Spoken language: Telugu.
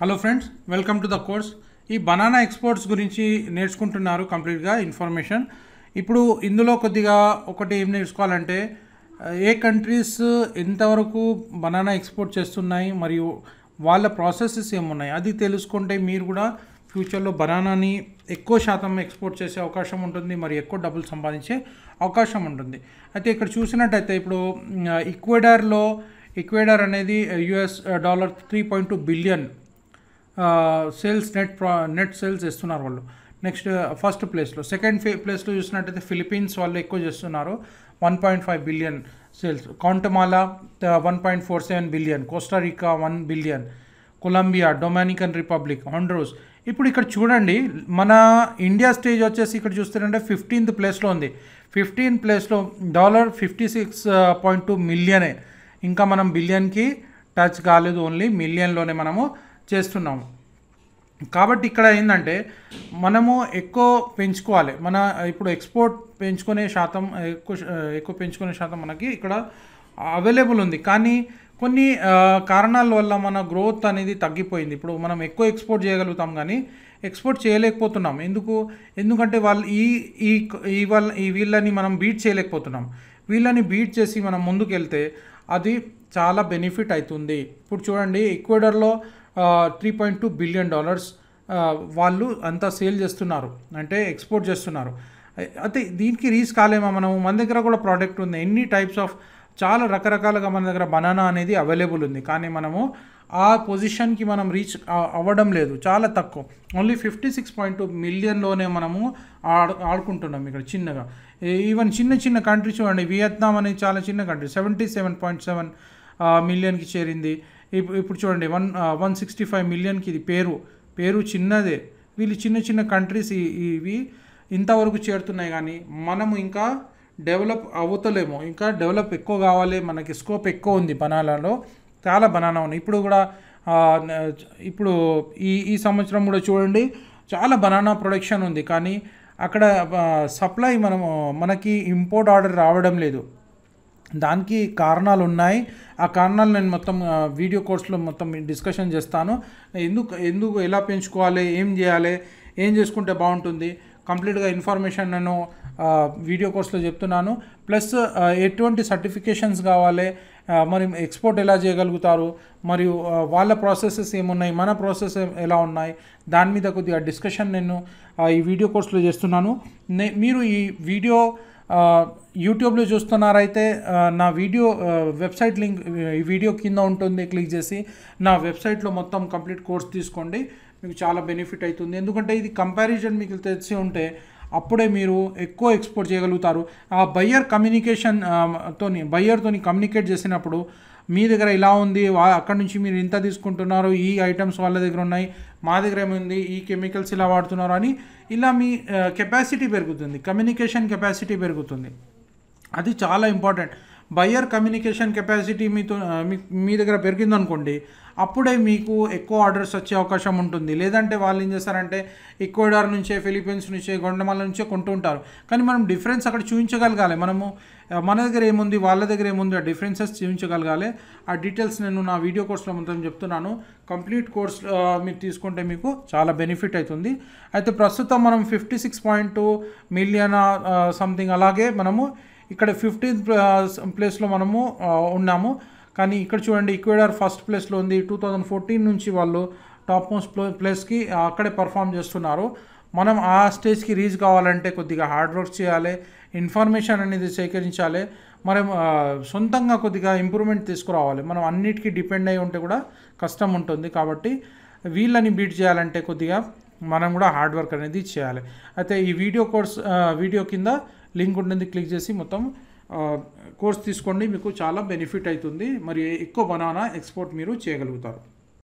hello friends welcome to the course ఈ బనానా ఎక్స్పోర్ట్స్ గురించి నేర్చుకుంటున్నారు కంప్లీట్గా ఇన్ఫర్మేషన్ ఇప్పుడు ఇందులో కొద్దిగా ఒకటి ఏం నేర్చుకోవాలంటే ఏ కంట్రీస్ ఎంతవరకు బనానా ఎక్స్పోర్ట్ చేస్తున్నాయి మరియు వాళ్ళ ప్రాసెసెస్ ఏమున్నాయి అది తెలుసుకుంటే మీరు కూడా ఫ్యూచర్లో బనానాని ఎక్కువ శాతం ఎక్స్పోర్ట్ చేసే అవకాశం ఉంటుంది మరి ఎక్కువ డబ్బులు సంపాదించే అవకాశం ఉంటుంది అయితే ఇక్కడ చూసినట్టయితే ఇప్పుడు ఈక్వెడార్లో ఈక్వేడార్ అనేది US dollar three point two billion sales net net sales ఇస్తున్నారు వాళ్ళు నెక్స్ట్ ఫస్ట్ ప్లేస్లో సెకండ్ ప్లేస్లో చూసినట్టయితే ఫిలిపీన్స్ వాళ్ళు ఎక్కువ చేస్తున్నారు one point five billion sales Guatemala one point four seven billion Costa Rica one billion Colombia Dominican Republic Honduras ఇప్పుడు ఇక్కడ చూడండి మన ఇండియా స్టేజ్ వచ్చేసి ఇక్కడ చూస్తారంటే ఫిఫ్టీన్త్ ప్లేస్లో ఉంది ఫిఫ్టీన్ ప్లేస్లో dollar fifty six point two మిలియనే ఇంకా మనం బిలియన్కి టచ్ కాలేదు ఓన్లీ మిలియన్లోనే మనము చేస్తున్నాము కాబట్టి ఇక్కడ ఏంటంటే మనము ఎక్కువ పెంచుకోవాలి మన ఇప్పుడు ఎక్స్పోర్ట్ పెంచుకునే శాతం ఎక్కువ ఎక్కువ పెంచుకునే శాతం మనకి ఇక్కడ అవైలబుల్ ఉంది కానీ కొన్ని కారణాల వల్ల మన గ్రోత్ అనేది తగ్గిపోయింది ఇప్పుడు మనం ఎక్కువ ఎక్స్పోర్ట్ చేయగలుగుతాం కానీ ఎక్స్పోర్ట్ చేయలేకపోతున్నాం ఎందుకు ఎందుకంటే వాళ్ళు ఈ ఈ ఈ వాళ్ళ ఈ వీళ్ళని మనం బీట్ చేయలేకపోతున్నాం వీళ్ళని బీట్ చేసి మనం ముందుకు వెళ్తే అది చాలా బెనిఫిట్ అవుతుంది ఇప్పుడు చూడండి ఈక్వెడర్లో three point two billion dollars వాళ్ళు అంతా సేల్ చేస్తున్నారు అంటే ఎక్స్పోర్ట్ చేస్తున్నారు అయితే దీనికి రీచ్ కాలేమా మనము మన దగ్గర కూడా ప్రోడక్ట్ ఉంది ఎన్ని టైప్స్ ఆఫ్ చాలా రకరకాలుగా మన దగ్గర బనానా అనేది అవైలబుల్ ఉంది కానీ మనము ఆ పొజిషన్కి మనం రీచ్ అవ్వడం లేదు చాలా తక్కువ only fifty six point two మిలియన్లోనే మనము ఆడు ఆడుకుంటున్నాం ఇక్కడ చిన్నగా ఈవెన్ చిన్న చిన్న కంట్రీ చూడండి వియత్నాం అనేది చాలా చిన్న country seventy seven point seven మిలియన్కి చేరింది ఇప్పుడు చూడండి వన్ వన్ సిక్స్టీ ఫైవ్ మిలియన్కి ఇది పేరు పేరు చిన్నదే వీళ్ళు చిన్న చిన్న కంట్రీస్ ఇవి ఇంతవరకు చేరుతున్నాయి కానీ మనము ఇంకా డెవలప్ అవుతలేము ఇంకా డెవలప్ ఎక్కువ కావాలి మనకి స్కోప్ ఎక్కువ ఉంది బనానాలో చాలా బనానా ఉన్నాయి ఇప్పుడు కూడా ఇప్పుడు ఈ ఈ సంవత్సరం కూడా చూడండి చాలా బనానా ప్రొడక్షన్ ఉంది కానీ అక్కడ సప్లై మనము మనకి ఇంపోర్ట్ ఆర్డర్ రావడం లేదు దానికి కారణాలు ఉన్నాయి ఆ కారణాలు నేను మొత్తం వీడియో కోర్స్లో మొత్తం డిస్కషన్ చేస్తాను ఎందుకు ఎందుకు ఎలా పెంచుకోవాలి ఏం చేయాలి ఏం చేసుకుంటే బాగుంటుంది కంప్లీట్గా ఇన్ఫర్మేషన్ నేను వీడియో కోర్స్లో చెప్తున్నాను ప్లస్ ఎటువంటి సర్టిఫికేషన్స్ కావాలి మరి ఎక్స్పోర్ట్ ఎలా చేయగలుగుతారు మరియు వాళ్ళ ప్రాసెసెస్ ఏమున్నాయి మన ప్రాసెస్ ఎలా ఉన్నాయి దాని మీద కొద్దిగా డిస్కషన్ నేను ఈ వీడియో కోర్సులో చేస్తున్నాను మీరు ఈ వీడియో యూట్యూబ్లో చూస్తున్నారైతే నా వీడియో వెబ్సైట్ లింక్ ఈ వీడియో కింద ఉంటుంది క్లిక్ చేసి నా వెబ్సైట్లో మొత్తం కంప్లీట్ కోర్స్ తీసుకోండి మీకు చాలా బెనిఫిట్ అవుతుంది ఎందుకంటే ఇది కంపారిజన్ మీకు తెలిసి ఉంటే అప్పుడే మీరు ఎక్కువ ఎక్స్పోర్ట్ చేయగలుగుతారు ఆ బయ్యర్ కమ్యూనికేషన్ తోని బయ్యర్తోని కమ్యూనికేట్ చేసినప్పుడు మీ దగ్గర ఇలా ఉంది అక్కడ నుంచి మీరు ఇంత తీసుకుంటున్నారు ఈ ఐటమ్స్ వాళ్ళ దగ్గర ఉన్నాయి మా దగ్గర ఏముంది ఈ కెమికల్స్ ఇలా వాడుతున్నారు అని ఇలా మీ కెపాసిటీ పెరుగుతుంది కమ్యూనికేషన్ కెపాసిటీ పెరుగుతుంది అది చాలా ఇంపార్టెంట్ బయర్ కమ్యూనికేషన్ కెపాసిటీ మీతో మీ దగ్గర పెరిగిందనుకోండి అప్పుడే మీకు ఎక్కువ ఆర్డర్స్ వచ్చే అవకాశం ఉంటుంది లేదంటే వాళ్ళు ఏం చేస్తారంటే ఈక్వెడార్ నుంచే ఫిలిప్పీన్స్ నుంచే గొండమాల నుంచే కొంటూ ఉంటారు కానీ మనం డిఫరెన్స్ అక్కడ చూపించగలగాలి మనము మన దగ్గర ఏముంది వాళ్ళ దగ్గర ఏముంది ఆ డిఫరెన్సెస్ చూపించగలగాలి ఆ డీటెయిల్స్ నేను నా వీడియో కోర్స్లో మొత్తం చెప్తున్నాను కంప్లీట్ కోర్స్ మీరు తీసుకుంటే మీకు చాలా బెనిఫిట్ అవుతుంది అయితే ప్రస్తుతం మనం fifty six point two million something అలాగే మనము ఇక్కడ ఫిఫ్టీన్త్ ప్లేస్లో uh, మనము uh, ఉన్నాము కానీ ఇక్కడ చూడండి ఈక్వేడర్ ఫస్ట్ ప్లేస్లో ఉంది టూ థౌజండ్ ఫోర్టీన్ నుంచి వాళ్ళు టాప్ మోస్ట్ ప్లేస్కి అక్కడే పర్ఫామ్ చేస్తున్నారు మనం ఆ స్టేజ్కి రీచ్ కావాలంటే కొద్దిగా హార్డ్ వర్క్ చేయాలి ఇన్ఫర్మేషన్ అనేది సేకరించాలి మనం uh, సొంతంగా కొద్దిగా ఇంప్రూవ్మెంట్ తీసుకురావాలి మనం అన్నిటికీ డిపెండ్ అయి ఉంటే కూడా కష్టం ఉంటుంది కాబట్టి వీళ్ళని బీట్ చేయాలంటే కొద్దిగా మనం కూడా హార్డ్ వర్క్ అనేది చేయాలి అయితే ఈ వీడియో కోర్స్ వీడియో కింద లింక్ ఉంటుంది క్లిక్ చేసి మొత్తం కోర్స్ తీసుకోండి మీకు చాలా బెనిఫిట్ అవుతుంది మరి ఎక్కువ బనానా ఎక్స్పోర్ట్ మీరు చేయగలుగుతారు